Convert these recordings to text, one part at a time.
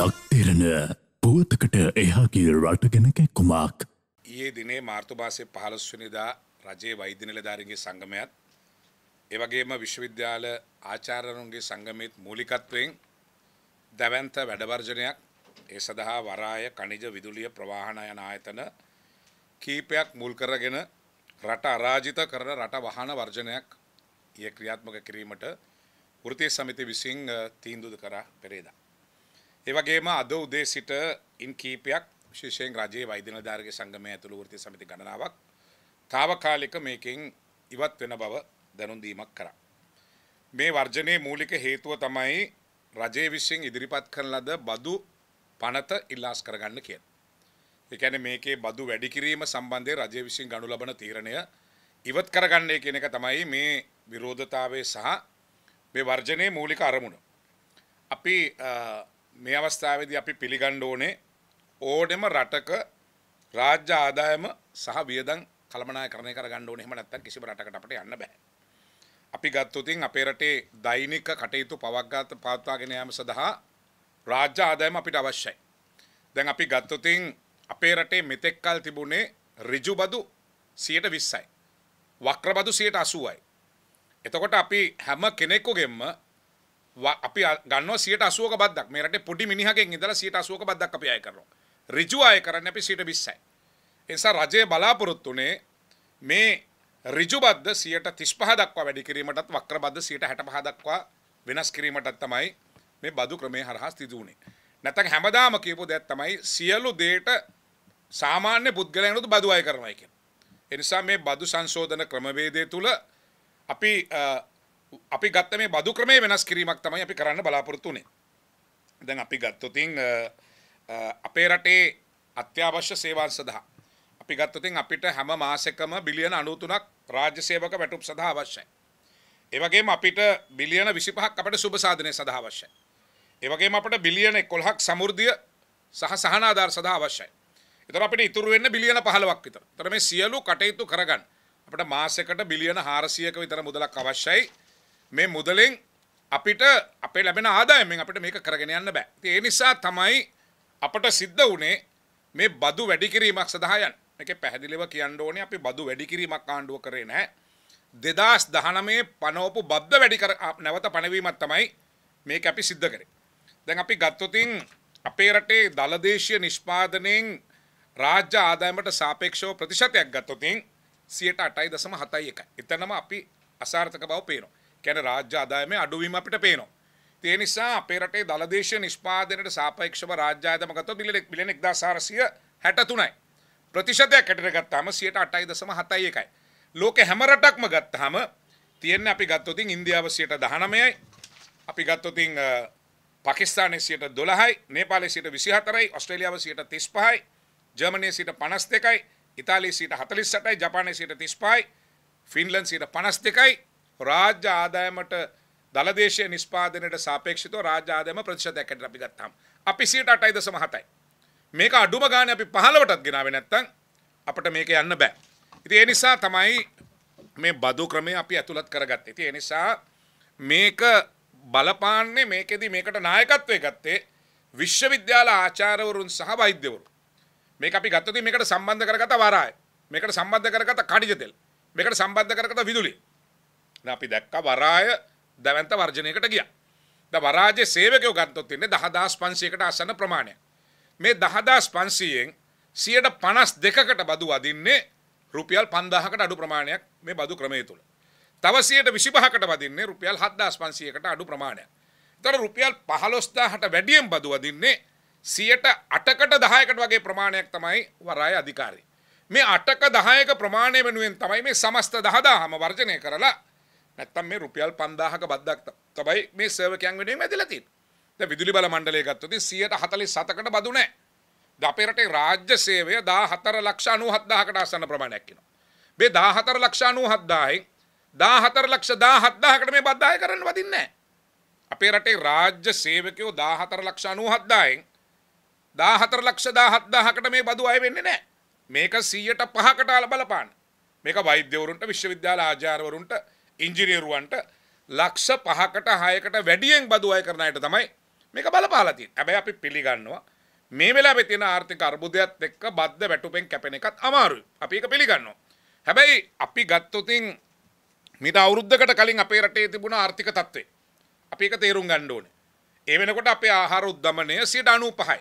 ලක්තෙරණ පුවතකට එහාගේ රටගෙන කැක්කුමක්. ඒ දිනේ මාර්තුභාසය පහලස්වනිදා රජයේ වෛදිනලධාරගේ සංගමයත් එවගේම විශ්වවිද්‍යාල ආචාරණුන්ගේ සංගමයත් මූලිකත්වයෙන් දැවන්ත වැඩවර්ජනයක් ඒ සඳහා වරාය කනිජ විදුලිය ප්‍රවාහණයන ආයතන කීපයක් මුල් කරගෙන රට අරාජිත කරන රට වහන වර්ජනයක් ඒ ක්‍රියාත්මක කිරීමට වෘතිය සමිති විසින් තීන්දුද කරා පෙරේදා. ඒවගේම අද උදේ සිට ඉන් කීපයක් විශේෂයෙන් රජයේ වෛද්‍ය නිලධාරිගේ සංගමය ඇතුළු වෘත්ති සමිති ගණනාවක් తాවකාලික මේකෙන් ඉවත් වෙන බව දැනුම් දීමක් කරා. මේ වර්ජනයේ මූලික හේතුව තමයි රජයේ විසින් ඉදිරිපත් කරන ලද බදු පනත ඉල්ලාස් කරගන්න කියන. ඒ කියන්නේ මේකේ බදු වැඩි කිරීම සම්බන්ධයෙන් රජය විසින් ගනු ලබන තීරණය ඉවත් කරගන්නේ කියන එක තමයි මේ විරෝධතාවය සහ මේ වර්ජනයේ මූලික අරමුණ. අපි මේ අවස්ථාවේදී අපි පිළිගන්න ඕනේ ඕනෙම රටක රාජ්‍ය ආදායම සහ වියදම් කළමනාකරණය කරගන්න ඕනේ. එහෙම නැත්නම් කිසිම රටකට අපිට යන්න බෑ. අපි ගත්තොත් අපේ රටේ දෛනික කටයුතු පවක්ගත පවත්වාගෙන යාම සඳහා රාජ්‍ය ආදායම අපිට අවශ්‍යයි. දැන් අපි ගත්තොත් අපේ රටේ මෙතෙක් කල් තිබුණේ ඍජු බදු 120යි. වක්‍ර බදු 180යි. එතකොට අපි හැම කෙනෙකුගෙම අපි ගන්න සියට අසුවක බද්දක් මේ රටේ පොඩි මිනිහකෙන් ඉඳලා සියට අසුවක බද්දක් අපි අය කරනවා. ඍජු අය කරන්නේ අපි සියට 20යි. ඒ නිසා රජයේ බලාපොරොත්තුනේ මේ ඍජු බද්ද සියට 35 දක්වා වැඩි කිරීමටත් වක්‍ර බද්ද සියට 65 දක්වා වෙනස් කිරීමටත් තමයි මේ බදු ක්‍රමයේ හරහා සිදු වුනේ. නැත්නම් හැමදාම කියපු දෙයක් තමයි සියලු දේට සාමාන්‍ය පුද්ගලයන්ට බදු අය කරනවා කියන්නේ. ඒ නිසා මේ බදු සංශෝධන ක්‍රමවේදය තුල අපි අපි ගත්ත මේ බදු ක්‍රමේ වෙනස් කිරීමක් තමයි අපි කරන්න බලාපොරොත්තු වෙන්නේ. දැන් අපි ගත්තොතින් අපේ රටේ අත්‍යවශ්‍ය සේවා සඳහා අපි ගත්තොතින් අපිට හැම මාසෙකම බිලියන 93ක් රාජ්‍ය සේවක වැටුප් සඳහා අවශ්‍යයි. ඒ වගේම අපිට බිලියන 25ක් අපිට සුබ සාධනය සඳහා අවශ්‍යයි. ඒ වගේම අපිට බිලියන 11ක් සමෘද්ධිය සහ සහනාධාර සඳහා අවශ්‍යයි. ඒතර අපිට ඉතුරු වෙන්න බිලියන 15ක් විතර. ඒතර මේ සියලු කටයුතු කරගන්න අපිට මාසෙකට බිලියන 400ක විතර මුදලක් අවශ්‍යයි. මේ මුදලෙන් අපිට අපේ ලැබෙන ආදායමෙන් අපිට මේක කරගෙන යන්න බෑ. ඉතින් ඒ නිසා තමයි අපට සිද්ධ වුණේ මේ බදු වැඩි කිරීමක් සඳහා යන්න. මේකේ පැහැදිලිව කියන්න ඕනේ අපි බදු වැඩි කිරීමක් ආණ්ඩුව කරේ නැහැ. 2019 පනවපු බද්ද වැඩි කර නැවත පනවීමක් තමයි මේක අපි සිද්ධ කරේ. දැන් අපි ගත්තොත් අපේ රටේ දලදේශීය නිෂ්පාදනයෙන් රාජ්‍ය ආදායමට සාපේක්ෂව ප්‍රතිශතයක් ගත්තොත් 108.71. එතනම අපි අසාර්ථක බව පේනවා. කැන රාජ්‍ය අදායම අඩුවීම අපිට පේනවා. තිය නිසා අපේ රටේ දළදේශ නිෂ්පාදනයට සාපේක්ෂව රාජ්‍යායතමකත බිලෙක් බිලියන එක්දාසාරසිය හැටතුනයි. ප්‍රතිශතයක් ඇටට ගත්තාම සියට අටයි දසම හතයි එකයි. ලෝක හැම රටක්ම ගත්තහම තියෙන අපි ගත්තොතින් ඉන්දියාව සියට දහනමයයි අපි ගත්තොතින් පකිස්ානය සියට දොළහයි නේපාලේ සිට විසිහතරයි ඔස්ට්‍රලියාව සියට තිස් පහයි ජර්මණය සිට පනස් දෙකයි ඉතාලී සිට හතලිස්සටයි ජපානය සිට තිස් පායි ෆින්ලන් සිට පනස් දෙකයි රාජ්‍ය ආදායමට දලදේශය නිස්පාදනයට සාපේක්ෂිතව රාජ්‍ය ආදායම ප්‍රතිශතයකට අපි ගත්තාම අපි 8.7යි. මේක අඩුම ගානේ අපි 15ටත් ගෙනාවේ නැත්නම් අපිට මේක යන්න බෑ. ඉතින් ඒ නිසා තමයි මේ බදු ක්‍රමය අපි ඇතුළත් කරගත්තේ. ඉතින් ඒ නිසා මේක බලපාන්නේ මේකෙදි මේකට නායකත්වය ගත්තේ විශ්වවිද්‍යාල ආචාර්යවරුන් සහ වෛද්‍යවරු. මේක අපි ගත්තොත් මේකට සම්බන්ධ කරගත වරාය. මේකට සම්බන්ධ කරගත කණිජ තෙල්. මේකට සම්බන්ධ කරගත විදුලිය. අපි දැක්ක වරාය දැවන්ත වර්ජනයකට ගිය. ද වරාජය සේවකයෝ ගත්තොත් ඉන්නේ දහදාස් පන්සයකට අසන්න ප්‍රමාණය. මේ දහදාස් පන්සීයෙන් සියට පනස් දෙකකට බදු අදින්නේ රුපියල් පන්දාහකට අඩු ප්‍රමාණයක් මේ බදු ක්‍රමය තුළ. තවසියට විසිපහකට වදින්නේ රුපියල් හත්දස් පන්සියකට අඩු ප්‍රමාණයක්. තොර රුපියල් පහලොස්දාහට වැඩියම් බදු වදින්නේ සියට අටකට දහයකට වගේ ප්‍රමාණයක් තමයි වරාය අධිකාරී. මේ අටක දහයක ප්‍රමාණය වෙනුවෙන් තමයි මේ සමස්ත දහදාහම වර්ජනය කරලා නැත්තම් මේ රුපියල් 5000ක බද්දක් තමයි මේ සේවකයන් වෙනුවෙන් ඇදලා තියෙන්නේ. දැන් විදුලි බල මණ්ඩලය ගත්තොත් 147කට බදු නැහැ. ද අපේ රටේ රාජ්‍ය සේවය 14 ලක්ෂ 97000කට ආසන්න ප්‍රමාණයක් වෙනවා. මේ 14 ලක්ෂ 97000යි 14 ලක්ෂ 17000කට මේ බද්දාය කරන්න වදින්නේ නැහැ. අපේ රටේ රාජ්‍ය සේවකයෝ 14 ලක්ෂ 97000න් 14 ලක්ෂ 17000කට මේ බදු අය වෙන්නේ නැහැ. මේක 100ට 5කට බලපාන. මේක වෛද්‍යවරුන්ට විශ්වවිද්‍යාල ආචාර්යවරුන්ට ඉංජිනේරුවන්ට ලක්ෂ පහකට හයකට වැඩියෙන් බදු අය කරන අයට තමයි මේක බලපාලා තියෙන්නේ. හැබැයි අපි පිළිගන්නවා මේ වෙලාවේ තියෙන ආර්ථික අර්බුදයත් එක්ක බද්ද වැටුපෙන් කැපෙන එකත් අමාරුයි. අපි ඒක පිළිගන්නවා. හැබැයි අපි ගත්තොතින් මීට අවුරුද්දකට කලින් අපේ රටේ තිබුණ ආර්ථික තත්ත්වය. අපි ඒක තේරුම් ගන්න ඕනේ. ඒ වෙනකොට අපේ ආහාර උද්දමනය 95යි.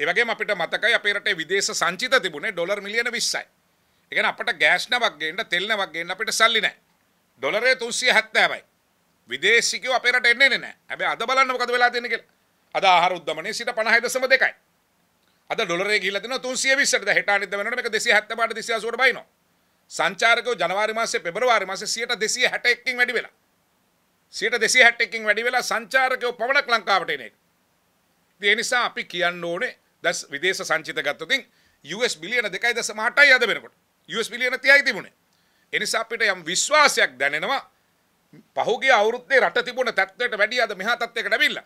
ඒ වගේම අපිට මතකයි අපේ රටේ විදේශ සංචිත තිබුණේ ඩොලර් මිලියන 20යි. ඒ කියන්නේ අපට ගෑස් නමක් ගේන්න, තෙල් නමක් ගේන්න අපිට සල්ලි නැහැ. ඩොලරේ තුන්සිය හැත්තෑබයි විදේශිකව අපේරට එන්නේ නෑ හැබැයි අද බලන්න මොකද වෙලා තියෙන්නේ කියලා අද ආහාර උද්දමනයේ සිට 50.2යි අද ඩොලරේ ගිහිල්ලා තිනවා 320ට දැන් හෙට අනිද්දා වෙනකොට මේක 275ට 280ට බයිනවා සංචාරකව ජනවාරි මාසේ පෙබරවාරි මාසේ 261කින් වැඩි වෙලා 261කින් වැඩි වෙලා සංචාරකව පමණක් ලංකාවට එන එක ඉතින් ඒ නිසා අපි කියන්න ඕනේ දැන් විදේශ සංචිත ගත්තොතින් US බිලියන 2.8යි අද වෙනකොට US බිලියන 30යි තිබුණේ එනිසා අපිට යම් විශ්වාසයක් දැනෙනවා පහුගේ අවුරුද්දේ රට තිබුණ තත්ත්වයට වැඩිය අද මෙහා තත්ත්වයකට ඇවිල්ලා.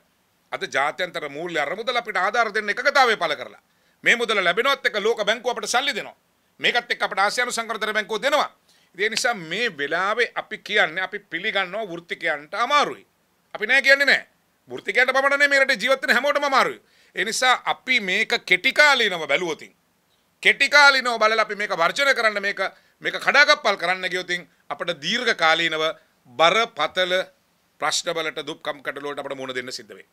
අද ජාත්‍යන්තර මූල්‍ය අරමුදල අපිට ආධාර දෙන්න එකගතාවය පළ කරලා. මේ මුදල ලැබෙනවත් එක්ක ලෝක බැංකුව අපට සල්ලි දෙනවා. මේකත් එක්ක අපට ආසියානු සංකෘතර බැංකුව දෙනවා. ඒ නිසා මේ වෙලාවේ අපි කියන්නේ අපි පිළිගන්නවා වෘත්තිකයන්ට අමාරුයි. අපි නෑ කියන්නේ නෑ. වෘත්තිකයන්ට පමණ නෙමෙයි මේ රටේ ජීවත් වෙන හැමෝටම අමාරුයි. ඒ නිසා අපි මේක කෙටි කාලීනව බැලුවොතින් කෙටි කාලීනව බලලා අපි මේක වර්ජනය කරන්න මේක මේක කඩාකප්පල් කරන්න ගියොතින් අපට දීර්ඝ කාලීනව බරපතල ප්‍රශ්නවලට දුක්කම් කටලුවට අපට මුහුණ දෙන්න සිද්ධ වෙයි.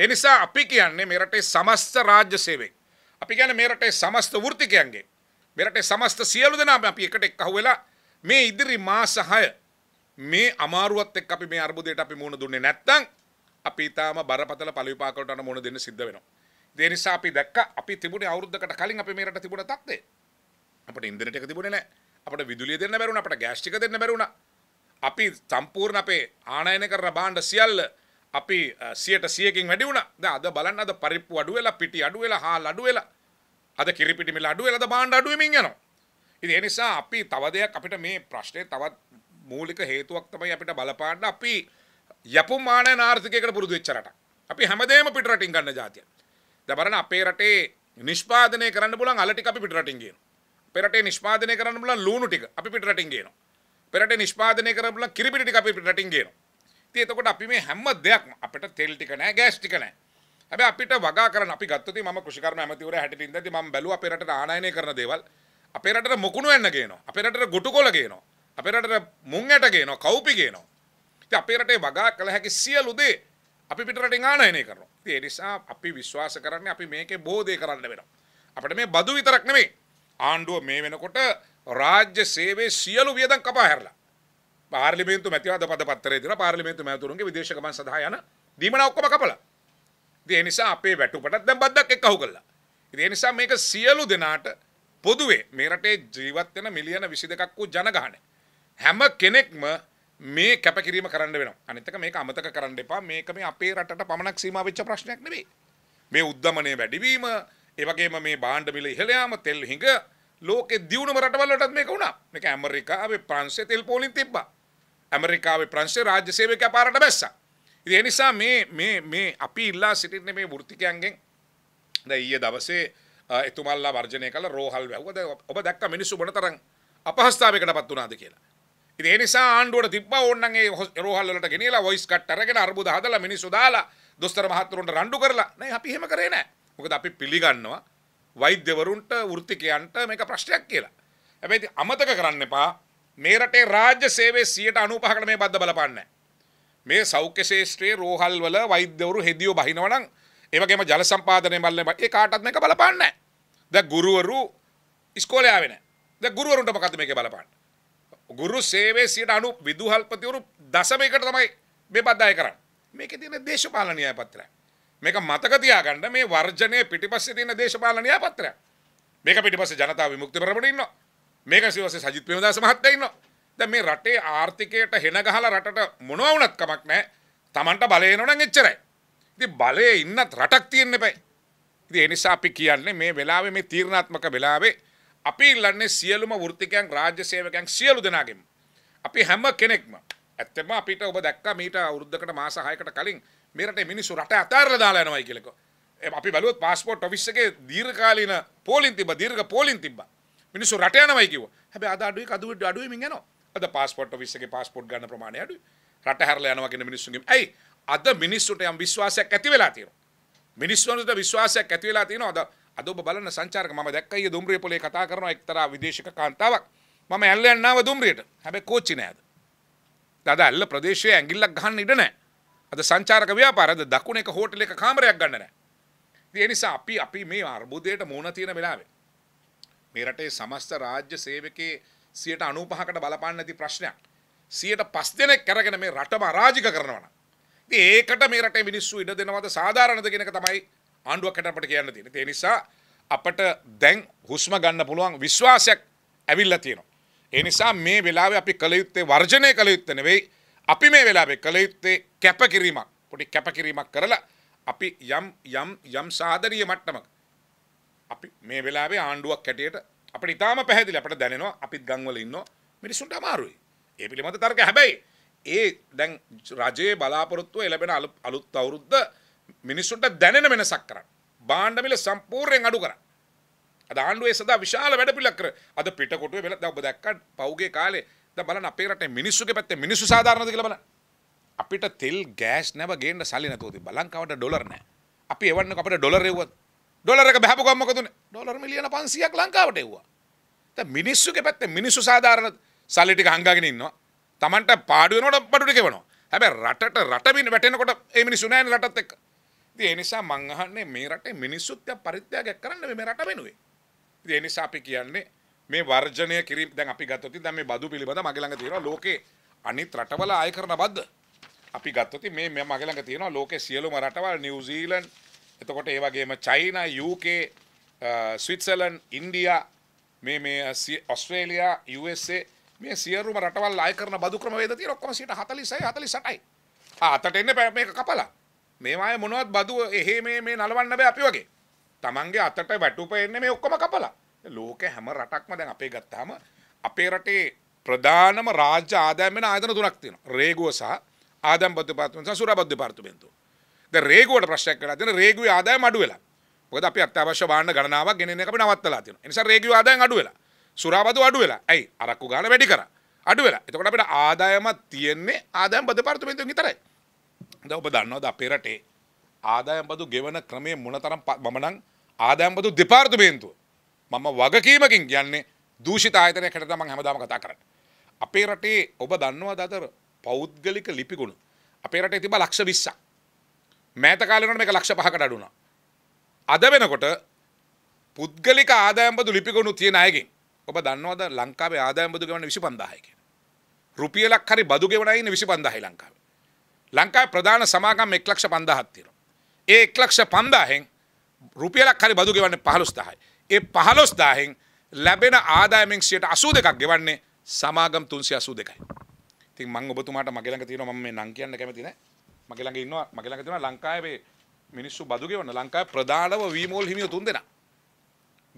ඒ නිසා අපි කියන්නේ මේ රටේ සමස්ත රාජ්‍ය සේවකයන්. අපි කියන්නේ මේ රටේ සමස්ත වෘත්තිකයන්ගේ මේ රටේ සමස්ත සියලු දෙනාම අපි එකට එක්කහුව වෙලා මේ ඉදිරි මාස 6 මේ අමාරුවත් එක්ක අපි මේ අර්බුදයට අපි මුහුණ දුන්නේ නැත්නම් අපි ඊටාම බරපතල පළවිපාක වලට මුහුණ දෙන්න සිද්ධ වෙනවා. ඒ නිසා අපි දැක්ක අපි තිබුණේ අවුරුද්දකට කලින් අපි මේ රට තිබුණ තත්ත්වය. අපිට ඉන්ධනට එක තිබුණේ නැහැ. අපට විදුලිය දෙන්න බැරුණ අපට ගෑස්්ටික දෙන්න බැරුණ අපි සම්පූර්ණ අපේ ආනයන කරන බාණ්ඩ සියල්ල අපි සියට සියකින් වැඩි වුණ ද අද බලන්න අද පරිප්පු අඩුවෙලා පිටි අඩුවෙලා හාල් අඩුවෙලා අද කිරිපිටිමිල අඩුවෙලද බාණ්ඩ අඩුවමින් යනවා ඉති එනිසා අපි තව දෙයක් අපිට මේ ප්‍රශ්නය තවත් මූලික හේතුවක් තමයි අපිට බලපාන්න අපි යපු මානය නාර්ථකයකට පුරුදු වෙච්චරට අපි හැමදේම පිටරටින් ගන්න ජාතිය දබරන අපේ රටේ නිෂ්පාදනය කරන්න පුලන් අලටි අපි පිටරටින් කියන පෙරටේ නිෂ්පාදනය කරන්න බලන ලුණු ටික අපි පිටරටින් ගේනවා. පෙරටේ නිෂ්පාදනය කරන්න බලන කිරිපිටි ටික අපි පිටරටින් ගේනවා. ඉතින් එතකොට අපි මේ හැම දෙයක්ම අපිට තෙල් ටික නැහැ, ගෑස් ටික නැහැ. හැබැයි අපිට වගා කරන්න අපි ගත්තොත් මම කෘෂිකර්ම ඇමතිවරය හැටියට ඉඳන්දී මම බැලුවා අපේ රටට ආනයනය කරන දේවල් අපේ රටට මුකුණු වෙන්න ගේනවා. අපේ රටට ගොටුකොල ගේනවා. අපේ රටට මුං ඇට ගේනවා, කව්පි ගේනවා. ඉතින් අපේ රටේ වගා කළ හැකි සියලු දේ අපි පිටරටින් ආනයනය කරනවා. ඉතින් ඒ නිසා අපි විශ්වාස කරන්නේ අපි මේකේ බෝධේ කරන්න වෙනවා. අපිට මේ බදු විතරක් නෙමෙයි ආණ්ඩුව මේ වෙනකොට රාජ්‍ය සේවේ සියලු වියදම් කපා හැරලා පාර්ලිමේන්තු මැතිවද පද පත්තරේ දින පාර්ලිමේන්තු මැතිවරුන්ගේ විදේශ ගමන් සඳහා යන දීමන ඔක්කොම කපලා. ඉතින් ඒ නිසා අපේ වැටුපටත් දැන් බද්දක් එක්ක අහු කළා. ඉතින් ඒ නිසා මේක සියලු දෙනාට පොදුවේ මේ රටේ ජීවත් වෙන මිලියන 22ක් වූ ජනගහනය හැම කෙනෙක්ම මේ කැපකිරීම කරන්න වෙනවා. අනිත් එක මේක අමතක කරන්න එපා. මේක මේ අපේ රටට පමණක් සීමා වෙච්ච ප්‍රශ්නයක් නෙවෙයි. මේ උද්දමනය වැඩිවීම ඒවගේම මේ බාණ්ඩ මිල ඉහළයාම තෙල් හිඟ ලෝකෙ දියුණුම රටවල්ලටත් මේක වුණා මේක ඇමරිකාවේ ප්‍රංශය තෙල් පෝලින් තිබ්බා ඇමරිකාවේ ප්‍රංශය රාජ්‍ය සේවක පාරට බැස්සා ඉතින් ඒ නිසා මේ මේ මේ අපි ඉල්ලා සිටින්නේ මේ වෘත්තිකයන්ගෙන් දැන් ඊයේ දවසේ එතුමල්ලා වර්ජනය කළ රෝහල් වැහුවා දැන් ඔබ දැක්ක මිනිස්සු මොනතරම් අපහසුතාවයකටපත් වුණාද කියලා ඉතින් ඒ නිසා ආණ්ඩුවට තිබ්බා ඕන්නම් ඒ රෝහල් වලට ගෙනියලා වොයිස් කට් අරගෙන අර්බුද හදලා මිනිස්සු දාලා දොස්තර මහත්තුරුන්ට රණ්ඩු කරලා නෑ අපි එහෙම කරේ නෑ මොකද අපි පිළිගන්නවා වෛද්‍යවරුන්ට වෘත්තිකයන්ට මේක ප්‍රශ්නයක් කියලා. හැබැයි අමතක කරන්න එපා මේ රටේ රාජ්‍ය සේවයේ 95%කට මේ බද්ද බලපන්නේ මේ සෞඛ්‍ය ශාස්ත්‍රයේ රෝහල් වල වෛද්‍යවරු හෙදියෝ බහිනවා නම් ඒ වගේම ජල සම්පාදනය බලන්නේ ඒ කාටවත් මේක බලපන්නේ නැහැ. දැන් ගුරුවරු ඉස්කෝලේ ආවේ නැහැ. දැන් ගුරුවරුන්ට මොකද්ද මේකේ බලපන්නේ? ගුරු සේවයේ 90 විදුහල්පතිවරු දශමයකට තමයි මේ බද්දාය කරන්නේ. මේකේ තියෙන දේශපාලනීය පත්‍රය. මේක මතක තියාගන්න මේ වර්ජනයේ පිටිපස්සේ තියෙන දේශපාලන න්‍යායපත්‍රයක්. මේක පිටිපස්සේ ජනතා විමුක්ති පෙරමුණ ඉන්නවා. මේක සිවසේ සජිත් ප්‍රේමදාස මහත්තයා ඉන්නවා. දැන් මේ රටේ ආර්ථිකයට හෙන ගහලා රටට මොනවා වුණත් කමක් නැහැ. Tamanට බලය එනවනම් එච්චරයි. ඉතින් බලයේ ඉන්නත් රටක් තියෙන්න එපයි. ඉතින් ඒ නිසා අපි කියන්නේ මේ වෙලාවේ මේ තීරණාත්මක වෙලාවේ අපි ඉල්ලන්නේ සියලුම වෘත්තිකයන් රාජ්‍ය සේවකයන් සියලු දෙනාගෙන්. අපි හැම කෙනෙක්ම ඇත්තම අපිට ඔබ දැක්කා මීට අවුරුද්දකට මාස 6කට කලින් මෙරට මිනිස්සු රට අතෑරලා දාලා යනවායි කියලා අපි බැලුවොත් පාස්පෝර්ට් ඔෆිස් එකේ දීර්ඝකාලීන පෝලින් තිබ්බා දීර්ඝ පෝලින් තිබ්බා මිනිස්සු රට යනවායි කිව්වා හැබැයි අද අඩුයි කදුවට අඩුයි මින් යනවා අද පාස්පෝර්ට් ඔෆිස් එකේ පාස්පෝර්ට් ගන්න ප්‍රමාණය අඩුයි රට හැරලා යනවා කියන මිනිස්සුන්ගේ ඇයි අද මිනිස්සුට යම් විශ්වාසයක් ඇති වෙලා තියෙනවා මිනිස්සුන්ට විශ්වාසයක් ඇති වෙලා තියෙනවා අද අද ඔබ බලන සංචාරක මම දැක්කයි දුම්රිය පොලේ කතා කරන එක්තරා විදේශික කාන්තාවක් මම ඇල්ල යන්නාව දුම්රියට හැබැයි කෝච්චි නෑද දද ඇල්ල ප්‍රදේශයේ ඇඟිල්ලක් ගහන්න ඉඩ නෑ අද සංචාරක ව්‍යාපාරද දකුණ එක හෝටල එක කාමරයක් ගන්න නෑ. ඒ නිසා අපි අපි මේ අර්බුදයට මූණ තියෙන වෙලාවේ මේ රටේ සමස්ත රාජ්‍ය සේවකේ 95%කට බලපාන්න නැති ප්‍රශ්නයක්. 105 දෙනෙක් කරගෙන මේ රටම අරාජික කරනවා නම්. ඉතින් ඒකට මේ රටේ මිනිස්සු ඉඩ දෙනවද සාධාරණද කියන එක තමයි ආණ්ඩුවකට අපිට කියන්න තියෙන්නේ. ඒ නිසා අපට දැන් හුස්ම ගන්න පුළුවන් විශ්වාසයක් ඇවිල්ලා තියෙනවා. ඒ නිසා මේ වෙලාවේ අපි කල යුත්තේ වර්ජනය කළ යුත්තේ නෙවෙයි අපි මේ වෙලාවෙ කළ යුත්තේ කැපකිරීමක් පොඩි කැපකිරීමක් කරලා අපි යම් යම් යම් සාධනීය මට්ටමක අපි මේ වෙලාවේ ආණ්ඩුවක් හැටියට අපිට ඉතාම පැහැදිලි අපිට දැනෙනවා අපිත් ගම්වල ඉන්නවා මිනිසුන්ට අමාරුයි ඒ පිළිබඳ තර්ක හැබැයි ඒ දැන් රජයේ බලාපොරොත්තුව ලැබෙන අලුත් අවුරුද්ද මිනිසුන්ට දැනෙන වෙනසක් කරන්න බාණ්ඩ මිල සම්පූර්ණයෙන් අඩු කරන්න අද ආණ්ඩුවේ සදා විශාල වැඩ පිළිවෙලක් කර අද පිටකොටුවේ වෙලක් දැන් ඔබ දැක්කා පෞගේ කාලේ ද බලන අපේ රටේ මිනිස්සුගේ පැත්තේ මිනිස්සු සාධාරණද කියලා බලන්න. අපිට තෙල් ගෑස් නැව ගේන්න සල්ලි නැතුව තිබ්බා. ලංකාවට ඩොලර් නැහැ. අපි එවන්නක අපිට ඩොලර් එව්වද? ඩොලර් එක බහපු ගමන් මොකද උනේ? ඩොලර් මිලියන 500ක් ලංකාවට එව්වා. දැන් මිනිස්සුගේ පැත්තේ මිනිස්සු සාධාරණද? සල්ලි ටික හංගාගෙන ඉන්නවා. Tamanට පාඩු වෙනකොට බඩු ටික එවනවා. හැබැයි රටට රට මින වැටෙනකොට ඒ මිනිස්සු නැහැනේ රටත් එක්ක. ඉතින් ඒ නිසා මං අහන්නේ මේ රටේ මිනිස්සුත් දැන් පරිත්‍යාගයක් කරන්න මේ රට වෙනුවේ. ඉතින් ඒ නිසා අපි කියන්නේ මේ වර්ජනය කිරීම දැන් අපි ගත්තොත් දැන් මේ බදු පිළිබඳ මගේ ළඟ තියෙනවා ලෝකේ අනිත් රටවල ආය කරන බද්ද අපි ගත්තොත් මේ මගේ ළඟ තියෙනවා ලෝකේ සියලුම රටවල් නිව්සීලන්ඩ් එතකොට ඒ වගේම චයිනා UK ස්විට්සර්ලන්ඩ් ඉන්දියා මේ මේ ඔස්ට්‍රේලියා USA මේ සියලුම රටවල් ආය කරන බදු ක්‍රමවේද තියෙන ඔක්කොම 46යි 48යි ආ අතට එන්නේ මේක කපලා මේවායේ මොනවත් බදු එහෙ මේ මේ නලවන්න බෑ අපි වගේ Tamange අතට වැටුප එන්නේ මේ ඔක්කොම කපලා ලෝක හැම රටක්ම දැන් අපේ ගත්තාම අපේ රටේ ප්‍රධානම රාජ්‍ය ආදායම් වෙන ආයතන තුනක් තියෙනවා. රේගුව සහ ආදායම් බද්ධ පාර්තමේන්තුව සහ සුරාබද්ධ දෙපාර්තමේන්තුව. දැන් රේගුවට ප්‍රශ්නයක් කරලා තියෙන රේගුවේ ආදායම අඩු වෙලා. මොකද අපි අත්‍යවශ්‍ය භාණ්ඩ ගණනාවක් ගෙනෙන එක අපි නවත්තලා තියෙනවා. ඒ නිසා රේගුවේ ආදායම් අඩු වෙලා. සුරාබද්ධ අඩු වෙලා. ඇයි? අරක්කු ගාන වැඩි කරා. අඩු වෙලා. එතකොට අපිට ආදායමක් තියෙන්නේ ආදායම් බද්ධ දෙපාර්තමේන්තුවෙන් විතරයි. දැන් ඔබ දන්නවද අපේ රටේ ආදායම් බදු ගෙවන ක්‍රමයේ මොනතරම් මම නම් ආදායම් බදු දෙපාර්තමේන්තුව මම වගකීමකින් කියන්නේ දූෂිත ආයතනයකට තමයි හැමදාම කතා කරන්නේ. අපේ රටේ ඔබ දන්නවද අතර පෞද්ගලික ලිපිගුණ අපේ රටේ තිබ්බා ලක්ෂ 20ක්. මෑත කාලේ වුණාට මේක ලක්ෂ 5කට අඩු වුණා. අද වෙනකොට පුද්ගලික ආදායම් බදු ලිපිගුණ තියෙන අයගෙන් ඔබ දන්නවද ලංකාවේ ආදායම් බදු ගෙවන්නේ 25000යි කියලා. රුපියලක් හරි බදු ගෙවන අය ඉන්නේ 25000යි ලංකාවේ. ලංකාවේ ප්‍රධාන සමාගම් 1 ලක්ෂ 5000ක් තියෙනවා. ඒ 1 ලක්ෂ 5000න් රුපියලක් හරි බදු ගෙවන්නේ 15000යි. ඒ පහළොස් දාහෙන් ලැබෙන ආදායමෙන් සියට අසූ දෙකක් ගෙවන්නේ සමාගම් තුන්සිය අසූ දෙකයි ඉතින් මං ඔබතුමාට මගේ ළඟ තියෙනවා මම මේ නම් කියන්න කැමති නෑ මගේ ළඟ ඉන්නවා මගේ ළඟ තියෙනවා ලංකාවේ මිනිස්සු බදු ගෙවන ලංකාවේ ප්‍රධානම වීමෝල් හිමියෝ තුන් දෙනා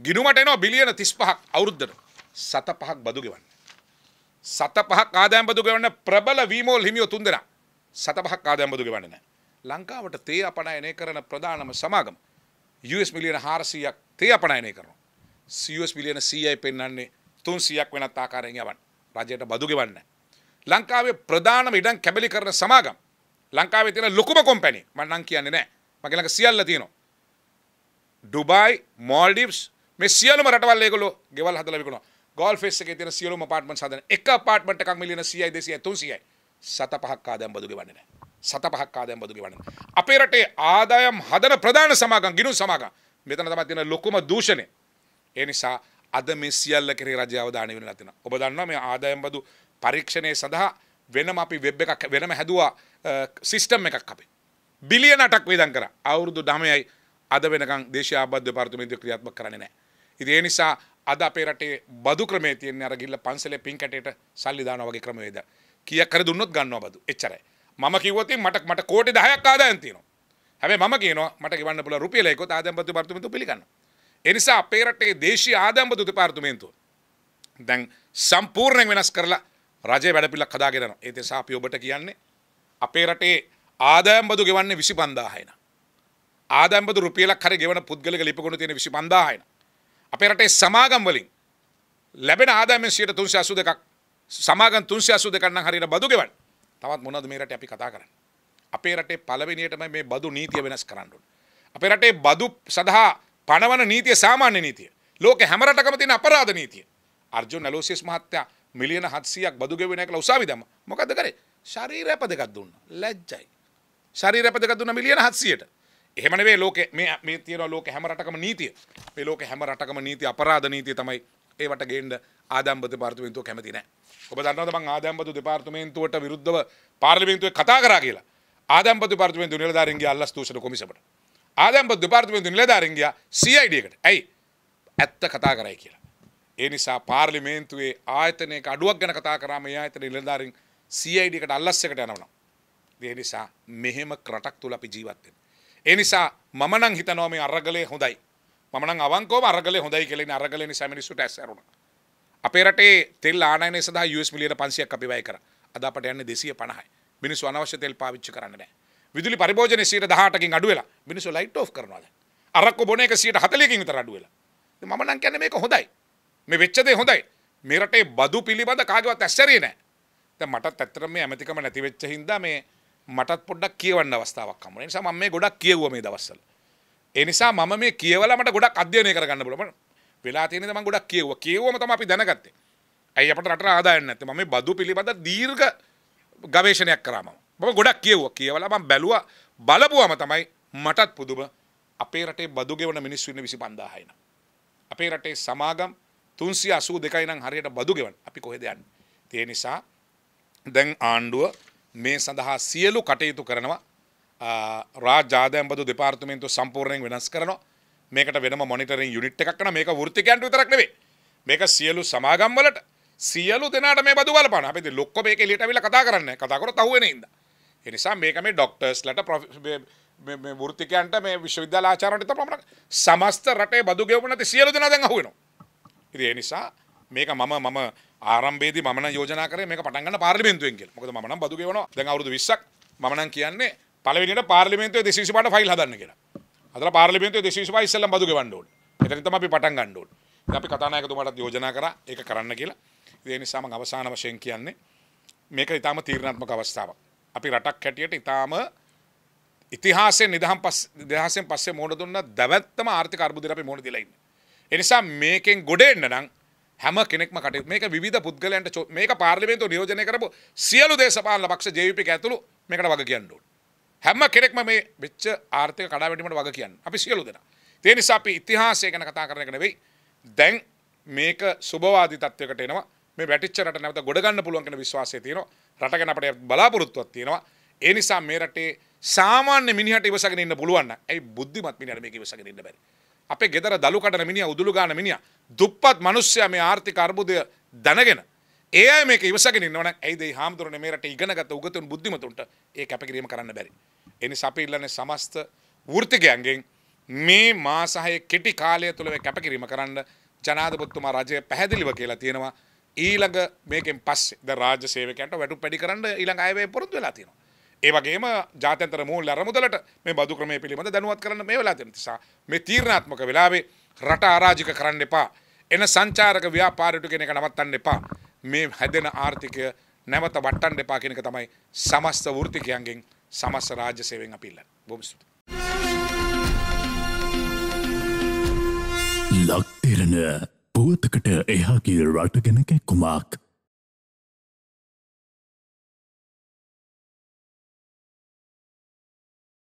ගිනුමට එනවා බිලියන 35ක් අවුරුද්දට සත පහක් බදු ගෙවන්න සත පහක් ආදායම් බදු ගෙවන්න ප්‍රබල වීමෝල් හිමියෝ තුන් දෙනා සත පහක් ආදායම් බදු ගෙවන්නේ නැහැ ලංකාවට තේ අපනයනය කරන ප්‍රධානම සමාගම යස් මිලියන හාරසියක් ක්‍රියාපනයනය කරනවා. සියස් මිලියන සීයයි පෙන්න්නන්නේ තුන් සියක් වෙනත් ආකාරයෙන් යවන් රජයට බදුගෙවන්න. ලංකාවේ ප්‍රධානම ඉඩම් කැබලි කරන සමාගම් ලංකාවේ තියෙන ලොකුම කොම්පැනි මම නම් කියන්නේ නැහැ. මගේ ළඟ සියල්ල තියෙනවා. ඩුබායි, මෝල්ඩිව්ස් මේ සියලුම රටවල් ඒගොල්ලෝ ගෙවල් හදලා විකුණනවා. ගෝල් ෆෙස් එකේ තියෙන සියලුම අපාර්ට්මන්ට්ස් හදන එක අපාර්ට්මන්ට් එකක් මිලියන 100යි 200යි 300යි සත පහක් ආදායම් බදු ගෙවන්නේ නැහැ. සත පහක් ආදායම් බදු ගෙවන්නේ. අපේ රටේ ආදායම් හදන ප්‍රධාන සමාගම් ගිණුම් සමාගම් මෙතන තමයි තියෙන ලොකුම දූෂණය. ඒ නිසා අද මේ සියල්ල කෙරේ රජය අවධානය යොමු වෙලා තියෙනවා. ඔබ දන්නවා මේ ආදායම් බදු පරීක්ෂණය සඳහා වෙනම අපි වෙබ් එකක් වෙනම හැදුවා සිස්ටම් එකක් අපි. බිලියන 8ක් වේදම් කරා. අවුරුදු 9යි අද වෙනකන් දේශීය ආබද්ධ දෙපාර්තමේන්තුව ක්‍රියාත්මක කරන්නේ නැහැ. ඉතින් ඒ නිසා අද අපේ රටේ බදු ක්‍රමේ තියෙන අර ගිල්ල පන්සලේ පින් කැටේට සල්ලි දානවා වගේ ක්‍රමවේද. කීයක් කර දුන්නොත් ගන්නවා බදු. එච්චරයි. මම කිව්වොතින් මට මට කෝටි 10ක් ආදායම් තියෙනවා. හැබැයි මම කියනවා මට ගෙවන්න පුළුවන් රුපියල 1ක ආදායම්පත්තු දෙපාර්තමේන්තුව පිළිගන්නවා. ඒ නිසා අපේ රටේ දේශීය ආදායම්පත්තු දෙපාර්තමේන්තුව දැන් සම්පූර්ණයෙන් වෙනස් කරලා රජයේ වැඩපිළිවෙලක් හදාගෙන යනවා. ඒ නිසා අපි ඔබට කියන්නේ අපේ රටේ ආදායම්පත්තු ගෙවන්නේ 25000යි. ආදායම්පත්තු රුපියලක් හරි ගෙවන පුද්ගලික ලිපගුණ තියෙන 25000යි. අපේ රටේ සමාගම් වලින් ලැබෙන ආදායමෙන් 382ක් සමාගම් 382ක් නම් හරියට බදු ගෙවන්නේ තවත් මොනද මේ රට අපි කතා කරන්න. අපේ රටේ පළවෙනියටම මේ බදු නීතිය වෙනස් කරන්න අපේ රටේ බදු සඳහා පණවන නීතිය සාමාන්‍ය නීතිය. ලෝක හැම රටකම තියෙන අපරාධ නීතිය. අර්ජුන් ඇලෝසියස් මහත්තයා මිලියන 700ක් බදු ගෙවෙන එකලා උසාවි දැම්ම. මොකද කරේ? ශරීරය පදකක් දුන්නා. ලැජ්ජයි. ශරීරය පදකක් දුන්නා මිලියන 700ට. එහෙම නෙවෙයි ලෝකේ මේ මේ තියෙන ලෝකේ හැම රටකම නීතිය. මේ ලෝකේ හැම රටකම නීතිය අපරාධ නීතිය තමයි ඒවට ගේන්න ආදම්පති පාර්තුමේන්තුව කැමති නෑ. ඔබ දන්නවද මං ආදම්පති දෙපාර්තමේන්තුවට විරුද්ධව පාර්ලිමේන්තුවේ කතා කරා කියලා. ආදම්පති පාර්ලිමේන්තුව නිලධාරීන්ගේ අල්ලස් තූෂණ කොමිසමට. ආදම්පති දෙපාර්තමේන්තුව නිලධාරීන් ගියා CID එකට. ඇයි? ඇත්ත කතා කරයි කියලා. ඒ නිසා පාර්ලිමේන්තුවේ ආයතනයක අඩුවක් ගැන කතා කරාම මේ ආයතන නිලධාරීන් CID එකට අල්ලස් එකට යනවා. ඒ නිසා මෙහෙම රටක් තුල අපි ජීවත් වෙනවා. ඒ නිසා මම නම් හිතනවා මේ අරගලේ හොඳයි. මන අවංකෝ අරගල හොඳයි කෙලෙන අරගල නිසා මිනිස්සුට ඇසරුණ. අපේ රටේ තෙල් ආනයනය සඳහා යස් මිලියන 500ක් අපි වැය කරා. අද අපට යන්නේ 250යි. මිනිස්සු අනවශ්‍ය තෙල් පාවිච්චි කරන්නේ නැහැ. විදුලි පරිභෝජනය 118කින් අඩු වෙලා මිනිස්සු ලයිට් ඔෆ් කරනවා දැන්. අරක්කු බොන එක 140කින් විතර අඩු වෙලා. මම නම් කියන්නේ මේක හොඳයි. මේ වෙච්ච දේ හොඳයි. මේ රටේ බදු පිළිබඳ කාගේවත් ඇස්සරියේ නැහැ. දැන් මටත් ඇත්තටම මේ ඇමතිකම නැති වෙච්ච හින්දා මේ මටත් පොඩ්ඩක් කියවන්න අවස්ථාවක් හම්බුණා. ඒ නිසා මම මේ ගොඩක් කියවුවා මේ දවස්වල. එනිසා මම මේ කියවලා මට ගොඩක් අධ්‍යයනය කරගන්න පුළුවන්. වෙලා තියෙන දේ මම ගොඩක් කියුවා. කියවුවම තමයි අපි දැනගත්තේ. ඇයි අපට රටට ආදායම් නැත්තේ? මම මේ බදු පිළිබඳ දීර්ඝ ගවේෂණයක් කරා මම. මම ගොඩක් කියුවා. කියවලා මම බැලුවා බලපුවම තමයි මටත් පුදුම අපේ රටේ බදු ගෙවන මිනිස්සු ඉන්නේ 25000යි නම. අපේ රටේ සමාගම් 382යි නම් හරියට බදු ගෙවන. අපි කොහෙද යන්නේ? ඒ නිසා දැන් ආණ්ඩුව මේ සඳහා සියලු කටයුතු කරනවා රාජාදයම්බදු දෙපාර්තමේන්තු සම්පූර්ණයෙන් වෙනස් කරනවා මේකට වෙනම මොනිටරින් යුනිට් එකක් කරන මේක වෘත්තිකයන්ට විතරක් නෙවෙයි මේක සියලු සමාගම් වලට සියලු දෙනාට මේ බදු බලපාන අපි ඉතින් ලොක්කො මේක එළියට අවිලා කතා කරන්නේ කතා කරොත් අහුවෙන ඉඳ ඒ නිසා මේක මේ ડોක්ටර්ස්ලට මේ වෘත්තිකයන්ට මේ විශ්වවිද්‍යාල ආචාර්යන්ට පමණක් සමස්ත රටේ බදු ගෙවපු නැති සියලු දෙනා දැන් අහුවෙනවා ඉතින් ඒ නිසා මේක මම මම ආරම්භයේදී මම නම් යෝජනා කරේ මේක පටන් ගන්න පාර්ලිමේන්තුවෙන් කියලා මොකද මම නම් බදු ගෙවනවා දැන් අවුරුදු 20ක් මම නම් කියන්නේ පලවිට පාර්ලිමේන්තු දෙශේෂපට ෆයිල් හදන්න කියෙන අද පාර්ලිමේන්තු දෙශේෂවා ඉස්සල්ල බදු ගවන්නඩුවන් එතනතම අපි පටන් ගණ්ඩුවන් අපි කතානායකතුමටත් යෝජනා කර එක කරන්න කියලා ඒ නිසාම අවසාන වශයෙන් කියන්නේ මේක ඉතාම තීරණාත්මක අවස්ථාවක් අපි රටක් හැටියට ඉතාම ඉතිහාසයෙන් නිදහම් පස් දෙහසෙන් පස්සේ මෝඩ දුන්න දැවැත්තම ආර්ථික අර්බුදයට අපි මෝඩ දිලා ඉන්නේ ඒ නිසා මේකෙන් ගොඩ එන්න නම් හැම කෙනෙක්ම කටයුතු මේක විවිධ පුද්ගලයන්ට මේක පාර්ලිමේන්තුව නියෝජනය කරපු සියලු දේශපාලන පක්ෂ ජේවිපි ඇතුළු මේකට වග කියන්න ඕනේ හැම කෙනෙක්ම මේ වෙච්ච ආර්ථික කඩාවැටීමට වග කියන්න අපි සියලු දෙනා. ඒ නිසා අපි ඉතිහාසය ගැන කතා කරන එක නෙවෙයි දැන් මේක සුබවාදී තත්වයකට එනවා. මේ වැටිච්ච රට නැවත ගොඩ ගන්න පුළුවන් කියන විශ්වාසය තියෙනවා. රට ගැන අපිට බලාපොරොත්තුවක් තියෙනවා. ඒ නිසා මේ රටේ සාමාන්‍ය මිනිහට ඉවසගෙන ඉන්න පුළුවන් නම් ඇයි බුද්ධිමත් මිනිහට මේක ඉවසගෙන ඉන්න බැරි? අපේ ගෙදර දලු කඩන මිනිහා උදුළු ගන්න මිනිහා දුප්පත් මිනිස්සයා මේ ආර්ථික අර්බුදය දැනගෙන ඒ අය මේක ඉවසගෙන ඉන්නවනම් ඇයිද මේ හාමුදුරනේ මේ රටේ ඉගෙනගත්ත උගතුන් බුද්ධිමතුන්ට ඒ කැපකිරීම කරන්න බැරි? එනිසා අපි ඉල්ලන්නේ සමස්ත වෘත්තිකයන්ගෙන් මේ මාසහයේ කෙටි කාලය තුළ මේ කැපකිරීම කරන්න ජනාධිපතිතුමා රජය පැහැදිලිව කියලා තියෙනවා ඊළඟ මේකෙන් පස්සේ ද රාජ්‍ය සේවකයන්ට වැටුප් පැඩි කරන්න ඊළඟ ආයවැය පුරුදු වෙලා තියෙනවා. ඒ වගේම ජාත්‍යන්තර මූල්‍ය අරමුදලට මේ බදු ක්‍රමය පිළිබඳ දැනුවත් කරන්න මේ වෙලා තියෙන නිසා මේ තීරණාත්මක වෙලාවේ රට අරාජික කරන්න එපා. එන සංචාරක ව්‍යාපාරයට කෙනෙක් නවත්තන්න එපා. මේ හැදෙන ආර්ථිකය නැවත වට්ටන්න එපා කියන එක තමයි සමස්ත වෘත්තිකයන්ගෙන් සමස්ස රාජ්‍ය සේවෙන් අපිල්ල බොම ස්තුති. ලක්තෙරණ පුවතකට එහාගේ රට ගැන කැක්කුමක්.